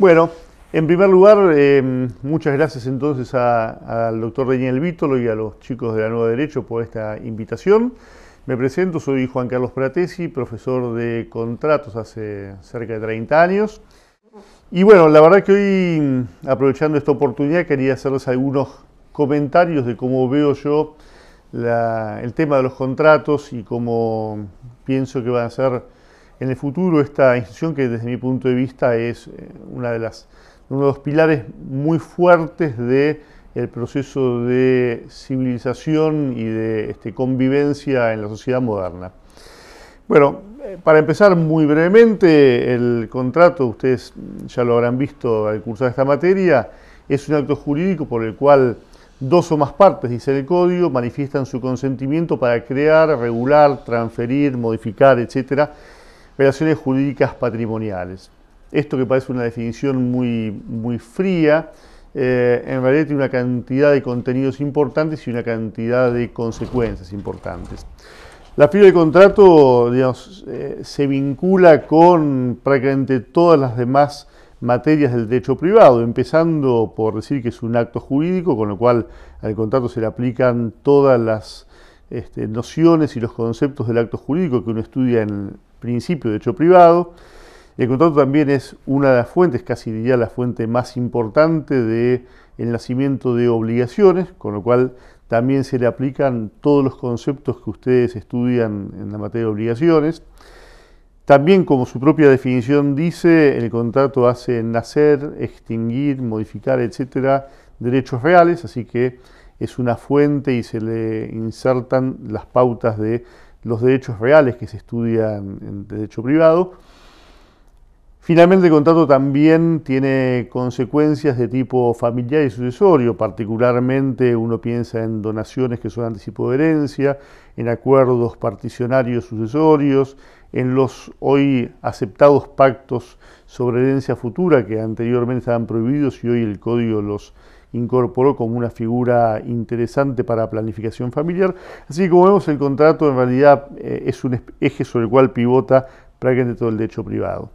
Bueno, en primer lugar, em, muchas gracias entonces al doctor Daniel Vítolo y a los chicos de la Nueva Derecho por esta invitación. Me presento, soy Juan Carlos Pratesi, profesor de contratos hace cerca de 30 años. Y bueno, la verdad que hoy, mm, aprovechando esta oportunidad, quería hacerles algunos comentarios de cómo veo yo el tema de los contratos y cómo pienso que van a ser en el futuro esta institución que desde mi punto de vista es eh, una de uno de los pilares muy fuertes del proceso de civilización y de este, convivencia en la sociedad moderna. Bueno, eh, para empezar muy brevemente, el contrato, ustedes ya lo habrán visto al cursar esta materia, es un acto jurídico por el cual dos o más partes, dice el código, manifiestan su consentimiento para crear, regular, transferir, modificar, etc., relaciones jurídicas patrimoniales. Esto que parece una definición muy, muy fría, eh, en realidad tiene una cantidad de contenidos importantes y una cantidad de consecuencias importantes. La firma de contrato eh, se vincula con prácticamente todas las demás materias del derecho privado, empezando por decir que es un acto jurídico, con lo cual al contrato se le aplican todas las este, nociones y los conceptos del acto jurídico que uno estudia en, principio de hecho privado. El contrato también es una de las fuentes, casi diría la fuente más importante del nacimiento de obligaciones, con lo cual también se le aplican todos los conceptos que ustedes estudian en la materia de obligaciones. También, como su propia definición dice, el contrato hace nacer, extinguir, modificar, etcétera, derechos reales, así que es una fuente y se le insertan las pautas de los derechos reales que se estudian en derecho privado. Finalmente, el contrato también tiene consecuencias de tipo familiar y sucesorio, particularmente uno piensa en donaciones que son anticipo de herencia, en acuerdos particionarios sucesorios, en los hoy aceptados pactos sobre herencia futura que anteriormente estaban prohibidos y hoy el código los incorporó como una figura interesante para planificación familiar. Así que como vemos, el contrato en realidad eh, es un eje sobre el cual pivota prácticamente todo el derecho privado.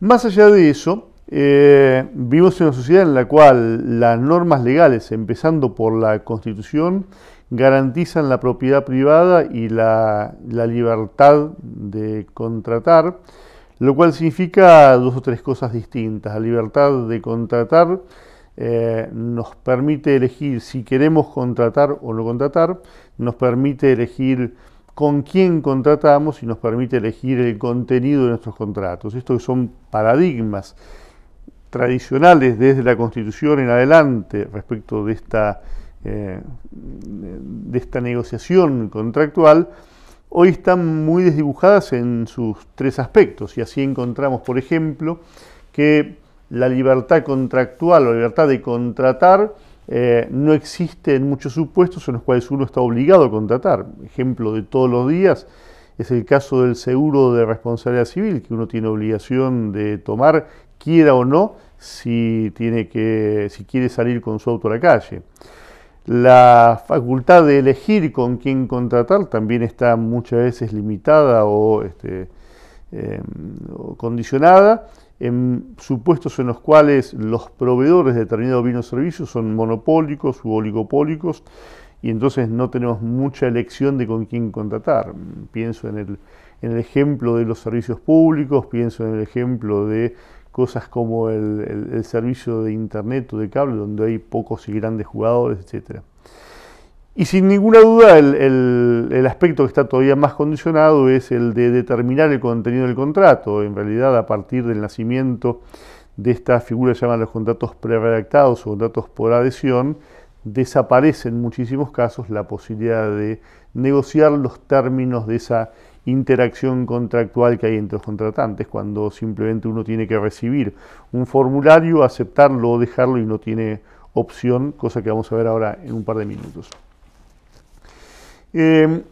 Más allá de eso, eh, vivimos en una sociedad en la cual las normas legales, empezando por la Constitución, garantizan la propiedad privada y la libertad de contratar, lo cual significa dos o tres cosas distintas. La libertad de contratar eh, nos permite elegir si queremos contratar o no contratar, nos permite elegir con quién contratamos y nos permite elegir el contenido de nuestros contratos. Estos son paradigmas tradicionales desde la Constitución en adelante respecto de esta, eh, de esta negociación contractual, hoy están muy desdibujadas en sus tres aspectos. Y así encontramos, por ejemplo, que la libertad contractual o la libertad de contratar eh, no existe en muchos supuestos en los cuales uno está obligado a contratar. Ejemplo de todos los días es el caso del seguro de responsabilidad civil, que uno tiene obligación de tomar, quiera o no, si, tiene que, si quiere salir con su auto a la calle. La facultad de elegir con quién contratar también está muchas veces limitada o este, eh, condicionada en supuestos en los cuales los proveedores de determinados bienes o servicios son monopólicos u oligopólicos y entonces no tenemos mucha elección de con quién contratar. Pienso en el, en el ejemplo de los servicios públicos, pienso en el ejemplo de cosas como el, el servicio de internet o de cable, donde hay pocos y grandes jugadores, etcétera. Y sin ninguna duda el, aspecto que está todavía más condicionado es el de determinar el contenido del contrato. En realidad, a partir del nacimiento de esta figura que llaman los contratos preredactados o contratos por adhesión, desaparece en muchísimos casos la posibilidad de negociar los términos de esa interacción contractual que hay entre los contratantes, cuando simplemente uno tiene que recibir un formulario, aceptarlo o dejarlo y no tiene opción, cosa que vamos a ver ahora en un par de minutos. Em,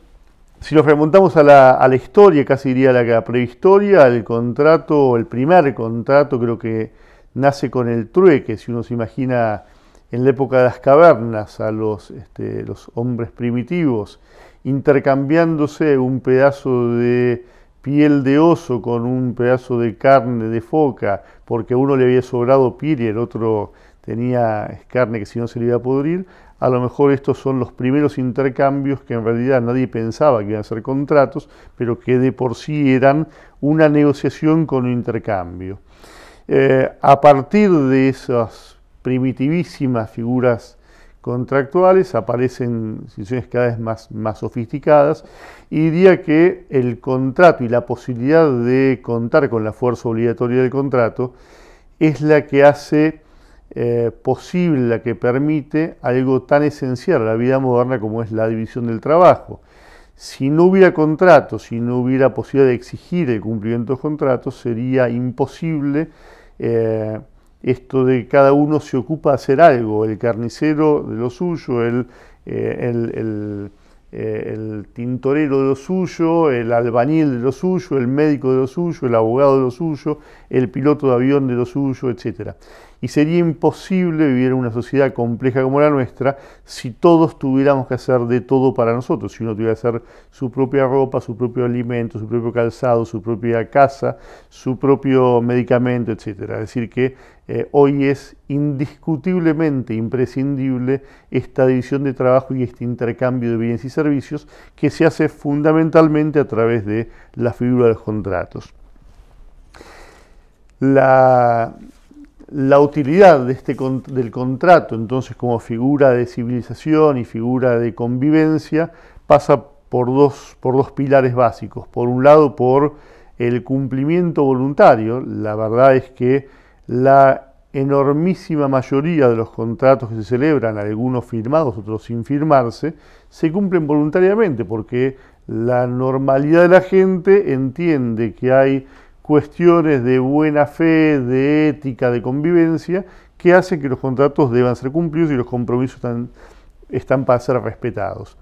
si nos remontamos a la, historia, casi diría la prehistoria, el contrato, el primer contrato creo que nace con el trueque, si uno se imagina en la época de las cavernas a los, este, los hombres primitivos, intercambiándose un pedazo de piel de oso con un pedazo de carne de foca, porque uno le había sobrado piel y el otro tenía carne que si no se le iba a pudrir, a lo mejor estos son los primeros intercambios que en realidad nadie pensaba que iban a ser contratos, pero que de por sí eran una negociación con un intercambio. Eh, a partir de esas primitivísimas figuras contractuales aparecen situaciones cada vez más, más sofisticadas y diría que el contrato y la posibilidad de contar con la fuerza obligatoria del contrato es la que hace eh, posible la que permite algo tan esencial a la vida moderna como es la división del trabajo. Si no hubiera contratos, si no hubiera posibilidad de exigir el cumplimiento de los contratos, sería imposible eh, esto de que cada uno se ocupa de hacer algo, el carnicero de lo suyo, el, eh, el tintorero de lo suyo, el albañil de lo suyo, el médico de lo suyo, el abogado de lo suyo, el piloto de avión de lo suyo, etc y sería imposible vivir en una sociedad compleja como la nuestra si todos tuviéramos que hacer de todo para nosotros, si uno tuviera que hacer su propia ropa, su propio alimento, su propio calzado, su propia casa, su propio medicamento, etc. Es decir, que eh, hoy es indiscutiblemente imprescindible esta división de trabajo y este intercambio de bienes y servicios que se hace fundamentalmente a través de la figura de los contratos. La la utilidad de este, del contrato, entonces como figura de civilización y figura de convivencia, pasa por dos, por dos pilares básicos. Por un lado, por el cumplimiento voluntario. La verdad es que la enormísima mayoría de los contratos que se celebran, algunos firmados, otros sin firmarse, se cumplen voluntariamente porque la normalidad de la gente entiende que hay cuestiones de buena fe, de ética, de convivencia, que hacen que los contratos deban ser cumplidos y los compromisos están, para ser respetados.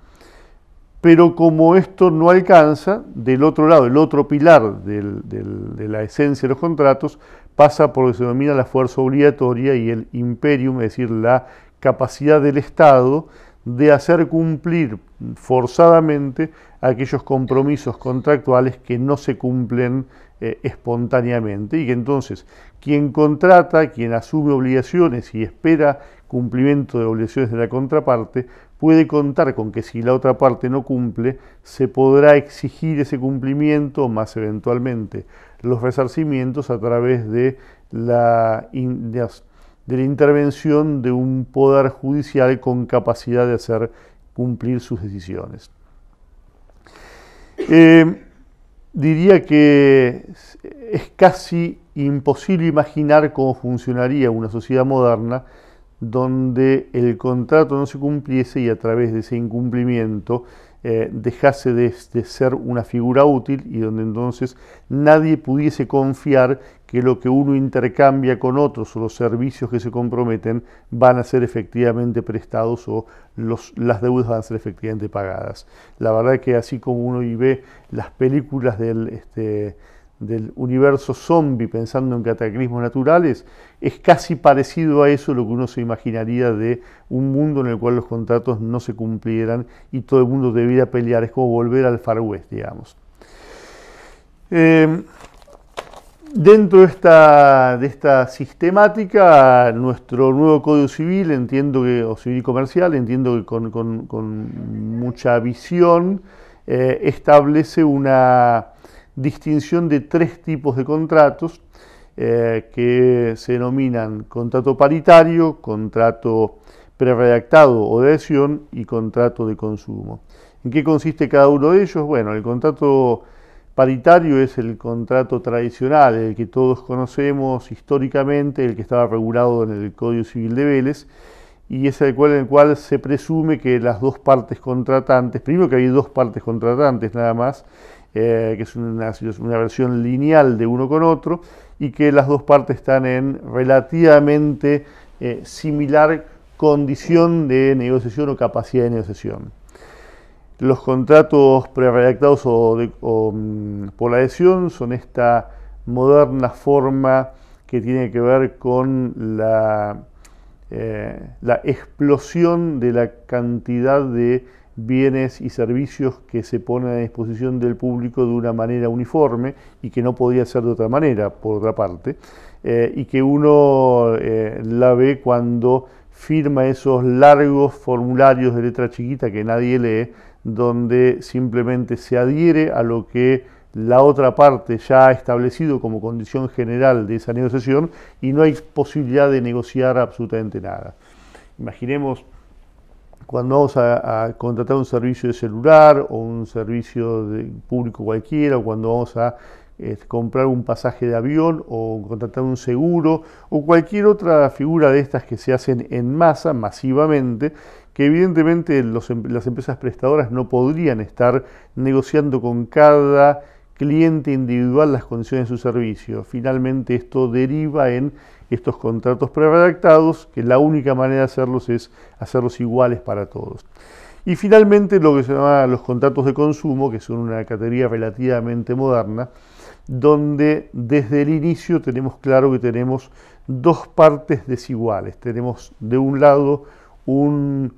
Pero como esto no alcanza, del otro lado, el otro pilar de la esencia de los contratos pasa por lo que se denomina la fuerza obligatoria y el imperium, es decir, la capacidad del Estado de hacer cumplir forzadamente aquellos compromisos contractuales que no se cumplen eh, espontáneamente y que entonces quien contrata, quien asume obligaciones y espera cumplimiento de obligaciones de la contraparte, puede contar con que si la otra parte no cumple, se podrá exigir ese cumplimiento más eventualmente los resarcimientos a través de la, la intervención de un poder judicial con capacidad de hacer cumplir sus decisiones. Eh, diría que es casi imposible imaginar cómo funcionaría una sociedad moderna donde el contrato no se cumpliese y a través de ese incumplimiento eh, dejase de, ser una figura útil y donde entonces nadie pudiese confiar que lo que uno intercambia con otros o los servicios que se comprometen van a ser efectivamente prestados o los, las deudas van a ser efectivamente pagadas. La verdad que así como uno y ve las películas del... Este, del universo zombie pensando en cataclismos naturales, es casi parecido a eso lo que uno se imaginaría de un mundo en el cual los contratos no se cumplieran y todo el mundo debiera pelear, es como volver al Far West, digamos. Eh, dentro de esta, de esta sistemática, nuestro nuevo Código Civil, entiendo que, o civil comercial, entiendo que con, mucha visión, eh, establece una distinción de tres tipos de contratos eh, que se denominan contrato paritario, contrato preredactado o de adhesión y contrato de consumo. ¿En qué consiste cada uno de ellos? Bueno, el contrato paritario es el contrato tradicional, el que todos conocemos históricamente, el que estaba regulado en el Código Civil de Vélez, y es el cual, el cual se presume que las dos partes contratantes, primero que hay dos partes contratantes nada más, eh, que es una, versión lineal de uno con otro, y que las dos partes están en relativamente eh, similar condición de negociación o capacidad de negociación. Los contratos preredactados o, o mm, por la adhesión son esta moderna forma que tiene que ver con la, eh, la explosión de la cantidad de bienes y servicios que se ponen a disposición del público de una manera uniforme y que no podía ser de otra manera, por otra parte, eh, y que uno eh, la ve cuando firma esos largos formularios de letra chiquita que nadie lee, donde simplemente se adhiere a lo que la otra parte ya ha establecido como condición general de esa negociación y no hay posibilidad de negociar absolutamente nada. Imaginemos cuando vamos a, contratar un servicio de celular o un servicio público cualquiera, o cuando vamos a eh, comprar un pasaje de avión o contratar un seguro o cualquier otra figura de estas que se hacen en masa, masivamente, que evidentemente em, las empresas prestadoras no podrían estar negociando con cada cliente individual las condiciones de su servicio. Finalmente esto deriva en estos contratos pre-redactados, que la única manera de hacerlos es hacerlos iguales para todos. Y finalmente lo que se llama los contratos de consumo, que son una categoría relativamente moderna, donde desde el inicio tenemos claro que tenemos dos partes desiguales. Tenemos de un lado un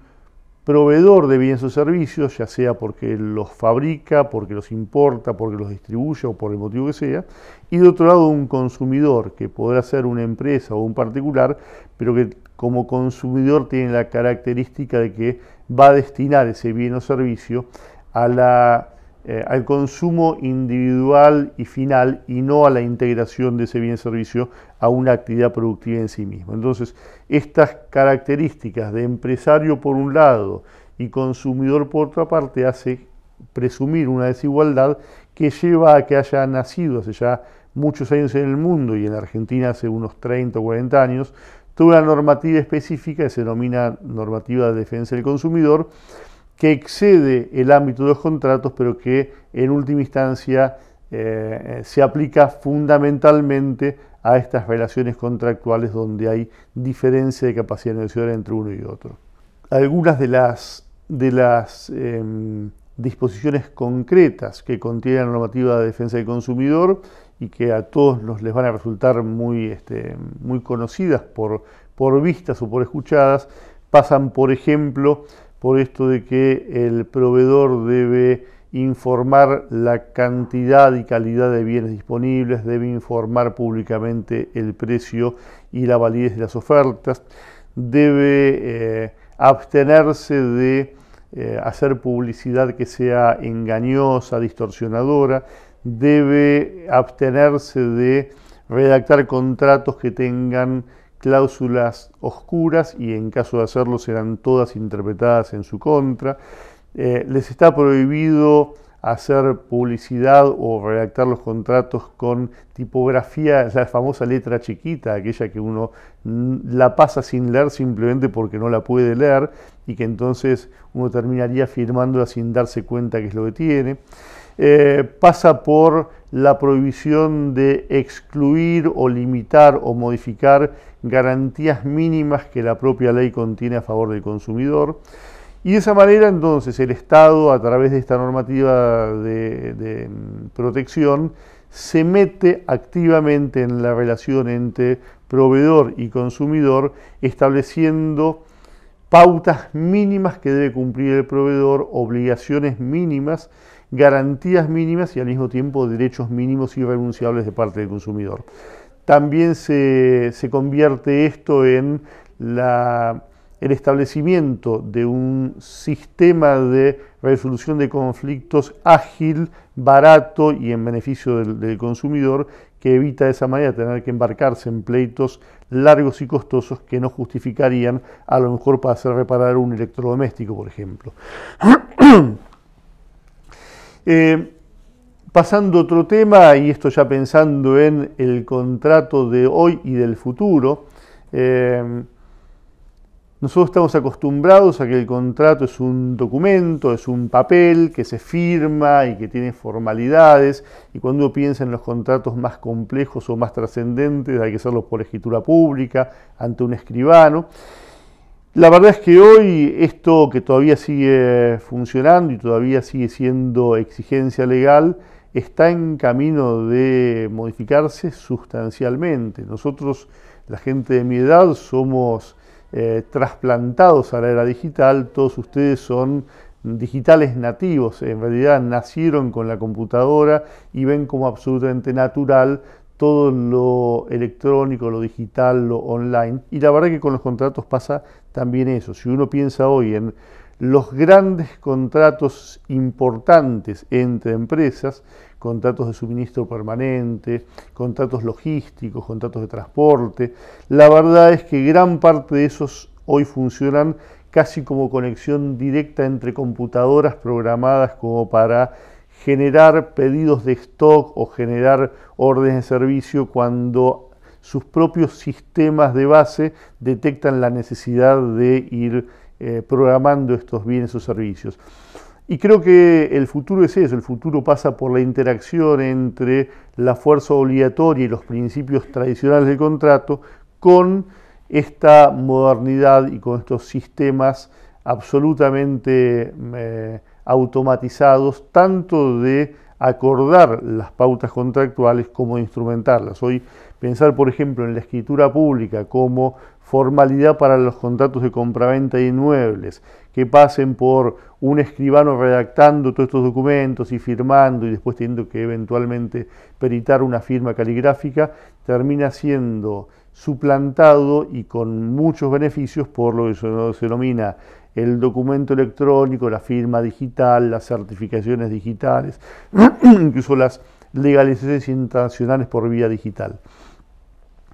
proveedor de bienes o servicios, ya sea porque los fabrica, porque los importa, porque los distribuye o por el motivo que sea, y de otro lado un consumidor, que podrá ser una empresa o un particular, pero que como consumidor tiene la característica de que va a destinar ese bien o servicio a la eh, al consumo individual y final y no a la integración de ese bien-servicio a una actividad productiva en sí mismo. Entonces, estas características de empresario por un lado y consumidor por otra parte hace presumir una desigualdad que lleva a que haya nacido hace ya muchos años en el mundo y en Argentina hace unos 30 o 40 años, toda una normativa específica que se denomina normativa de defensa del consumidor, que excede el ámbito de los contratos, pero que en última instancia eh, eh, se aplica fundamentalmente a estas relaciones contractuales donde hay diferencia de capacidad negociadora entre uno y otro. Algunas de las, de las em, disposiciones concretas que contiene la normativa de defensa del consumidor y que a todos nos les van a resultar muy, este, muy conocidas por, por vistas o por escuchadas, pasan, por ejemplo, por esto de que el proveedor debe informar la cantidad y calidad de bienes disponibles, debe informar públicamente el precio y la validez de las ofertas, debe eh, abstenerse de eh, hacer publicidad que sea engañosa, distorsionadora, debe abstenerse de redactar contratos que tengan cláusulas oscuras y en caso de hacerlo serán todas interpretadas en su contra. Eh, les está prohibido hacer publicidad o redactar los contratos con tipografía, la famosa letra chiquita, aquella que uno la pasa sin leer simplemente porque no la puede leer y que entonces uno terminaría firmándola sin darse cuenta que es lo que tiene. Eh, pasa por la prohibición de excluir o limitar o modificar garantías mínimas que la propia ley contiene a favor del consumidor. Y de esa manera entonces el Estado, a través de esta normativa de mm, protección, se mete activamente en la relación entre proveedor y consumidor, estableciendo pautas mínimas que debe cumplir el proveedor, obligaciones mínimas garantías mínimas y al mismo tiempo derechos mínimos irrenunciables de parte del consumidor. También se, convierte esto en el establecimiento de un sistema de resolución de conflictos ágil, barato y en beneficio del, del consumidor que evita de esa manera tener que embarcarse en pleitos largos y costosos que no justificarían a lo mejor para hacer reparar un electrodoméstico, por ejemplo. Eh, pasando a otro tema, y esto ya pensando en el contrato de hoy y del futuro, eh, nosotros estamos acostumbrados a que el contrato es un documento, es un papel que se firma y que tiene formalidades, y cuando uno piensa en los contratos más complejos o más trascendentes, hay que hacerlos por escritura pública, ante un escribano. La verdad es que hoy esto que todavía sigue funcionando y todavía sigue siendo exigencia legal está en camino de modificarse sustancialmente. Nosotros, la gente de mi edad, somos eh, trasplantados a la era digital, todos ustedes son digitales nativos, en realidad nacieron con la computadora y ven como absolutamente natural todo lo electrónico, lo digital, lo online. Y la verdad que con los contratos pasa también eso. Si uno piensa hoy en los grandes contratos importantes entre empresas, contratos de suministro permanente, contratos logísticos, contratos de transporte, la verdad es que gran parte de esos hoy funcionan casi como conexión directa entre computadoras programadas como para generar pedidos de stock o generar órdenes de servicio cuando sus propios sistemas de base detectan la necesidad de ir eh, programando estos bienes o servicios. Y creo que el futuro es eso, el futuro pasa por la interacción entre la fuerza obligatoria y los principios tradicionales de contrato con esta modernidad y con estos sistemas absolutamente eh, automatizados tanto de acordar las pautas contractuales como de instrumentarlas. Hoy pensar, por ejemplo, en la escritura pública como formalidad para los contratos de compraventa de inmuebles, que pasen por un escribano redactando todos estos documentos y firmando y después teniendo que eventualmente peritar una firma caligráfica, termina siendo suplantado y con muchos beneficios por lo que se denomina el documento electrónico, la firma digital, las certificaciones digitales, incluso las legalizaciones internacionales por vía digital.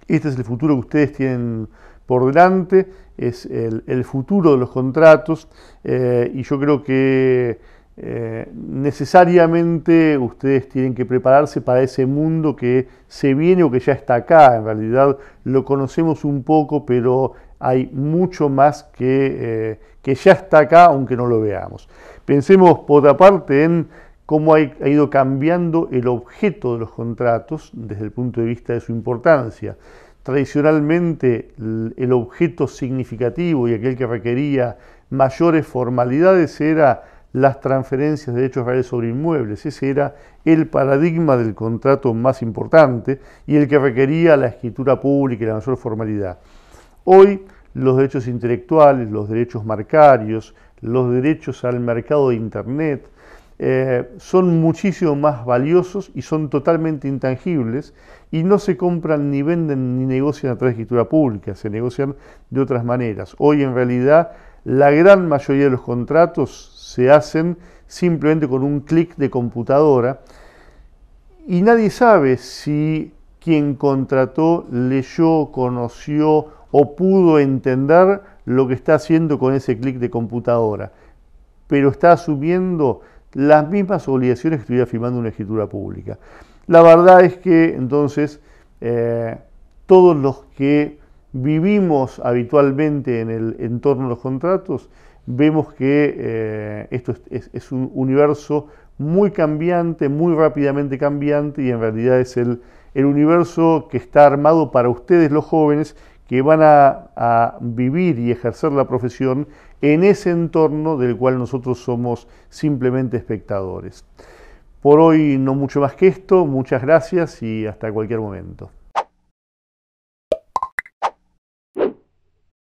Este es el futuro que ustedes tienen por delante, es el, futuro de los contratos eh, y yo creo que eh, necesariamente ustedes tienen que prepararse para ese mundo que se viene o que ya está acá. En realidad lo conocemos un poco, pero hay mucho más que, eh, que ya está acá, aunque no lo veamos. Pensemos, por otra parte, en cómo ha ido cambiando el objeto de los contratos desde el punto de vista de su importancia. Tradicionalmente el objeto significativo y aquel que requería mayores formalidades era las transferencias de derechos reales sobre inmuebles. Ese era el paradigma del contrato más importante y el que requería la escritura pública y la mayor formalidad. Hoy los derechos intelectuales, los derechos marcarios, los derechos al mercado de Internet, eh, son muchísimo más valiosos y son totalmente intangibles y no se compran ni venden ni negocian a través de escritura pública, se negocian de otras maneras. Hoy en realidad la gran mayoría de los contratos se hacen simplemente con un clic de computadora y nadie sabe si quien contrató leyó, conoció o pudo entender lo que está haciendo con ese clic de computadora, pero está asumiendo las mismas obligaciones que estuviera firmando una escritura pública. La verdad es que entonces eh, todos los que vivimos habitualmente en el entorno de los contratos, vemos que eh, esto es, un universo muy cambiante, muy rápidamente cambiante y en realidad es el universo que está armado para ustedes los jóvenes que van a, vivir y ejercer la profesión en ese entorno del cual nosotros somos simplemente espectadores. Por hoy no mucho más que esto, muchas gracias y hasta cualquier momento.